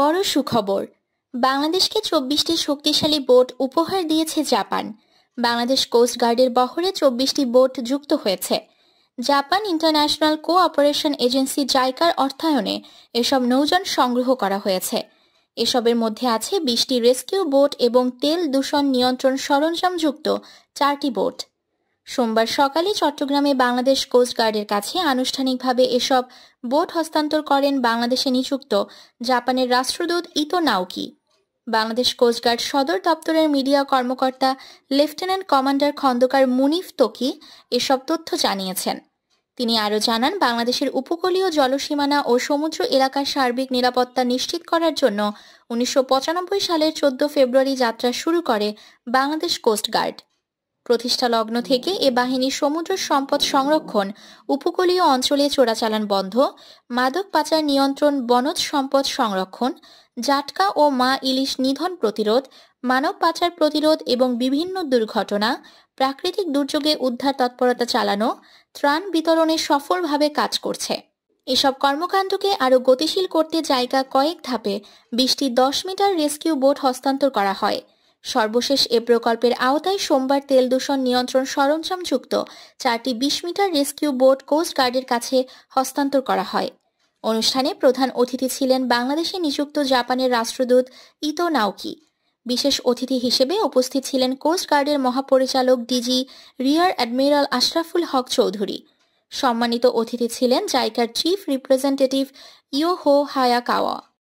বড় সুখবর বাংলাদেশকে চব্বিশটি শক্তিশালী বোট উপহার দিয়েছে জাপান বাংলাদেশ কোস্ট গার্ডের বহরে চব্বিশটি বোট যুক্ত হয়েছে জাপান ইন্টারন্যাশনাল কোঅপারেশন এজেন্সি জাইকার অর্থায়নে এসব নৌজন সংগ্রহ করা হয়েছে এসবের মধ্যে আছে বিশটি রেস্কিউ বোট এবং তেল দূষণ নিয়ন্ত্রণ সরঞ্জামযুক্ত চারটি বোট সোমবার সকালে চট্টগ্রামে বাংলাদেশ কোস্টগার্ডের কাছে আনুষ্ঠানিকভাবে এসব বোট হস্তান্তর করেন বাংলাদেশে নিযুক্ত জাপানের রাষ্ট্রদূত ইতো নাওকি বাংলাদেশ কোস্টগার্ড সদর দপ্তরের মিডিয়া কর্মকর্তা লেফটেন্যান্ট কমান্ডার খন্দকার মুনিফ তোকি এসব তথ্য জানিয়েছেন তিনি আরও জানান বাংলাদেশের উপকূলীয় জলসীমানা ও সমুদ্র এলাকার সার্বিক নিরাপত্তা নিশ্চিত করার জন্য উনিশশো সালের চোদ্দ ফেব্রুয়ারি যাত্রা শুরু করে বাংলাদেশ কোস্টগার্ড প্রতিষ্ঠা লগ্ন থেকে এ বাহিনী সমুদ্র সম্পদ সংরক্ষণ উপকূলীয় অঞ্চলে চোরাচালান বন্ধ মাদক পাচার নিয়ন্ত্রণ বনজ সম্পদ সংরক্ষণ জাটকা ও মা ইলিশ নিধন প্রতিরোধ মানব পাচার প্রতিরোধ এবং বিভিন্ন দুর্ঘটনা প্রাকৃতিক দুর্যোগে উদ্ধার তৎপরতা চালানো ত্রাণ বিতরণে সফলভাবে কাজ করছে এসব কর্মকাণ্ডকে আরও গতিশীল করতে জায়গা কয়েক ধাপে বিশটি দশ মিটার রেস্কিউ বোট হস্তান্তর করা হয় সর্বশেষ এ প্রকল্পের আওতায় সোমবার তেল দূষণ নিয়ন্ত্রণ সরঞ্জামযুক্ত চারটি বিশ মিটার রেস্কিউ বোট কোস্ট গার্ডের কাছে হস্তান্তর করা হয় অনুষ্ঠানে প্রধান অতিথি ছিলেন বাংলাদেশে নিযুক্ত জাপানের রাষ্ট্রদূত ইতো নাওকি বিশেষ অতিথি হিসেবে উপস্থিত ছিলেন কোস্ট গার্ডের মহাপরিচালক DG rear admiral Ashraful Haque Chowdhury সম্মানিত অতিথি ছিলেন জাইকার চিফ রিপ্রেজেন্টেটিভ ইয়োহো হায়াকাওয়া